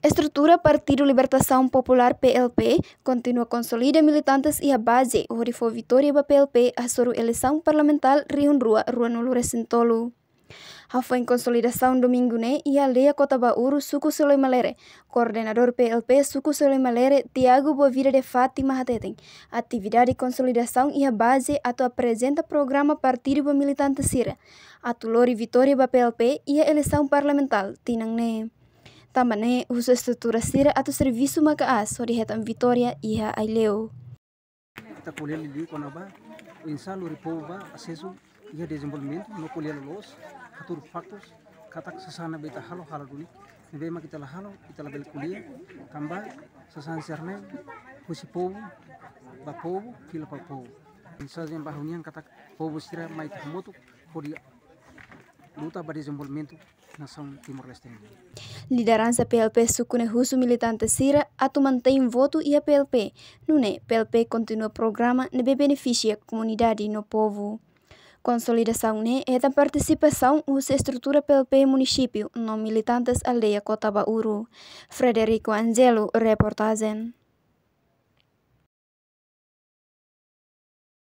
Estrutura Partido Libertação Popular PLP continua consolida militantes e a base. o Rifo vitória para PLP a sua eleição parlamentar Rio Rua, Rua Nulo Recentolo. A foi em consolidação domingo né e a Leia Cota Bauru Suco malere coordenador PLP Suco malere Tiago Bovira de Fátima Hatetem. Atividade de consolidação e a base ato apresenta programa Partido Militante Sira. Atulori Vitória para PLP e a eleição parlamentar Tinang né. tamane uso estrutura cira ato serviço macaá, sobre retam Vitória e a Aileu. Tá lili kona ba, insa o po ba asesu iha desenvolvimento, no colhendo los, catur factos, katak sasana beta halo halo duni, nebe kita la halo, kita la bel kulia, kamba sasan serne, husi povo, ba povo, kila pa Insa Sazen bahunian katak bu sira mai tamotu, kodi luta ba desenvolvimento nação Timor-Leste. Liderança PLP sukune husu militante sira atu mantém voto e a PLP. Nune, PLP continua programa nebe beneficia a comunidade no povo. Consolidação né é da participação us estrutura PLP município, não militantes aldeia Kota Frederico Angelo, reportagem.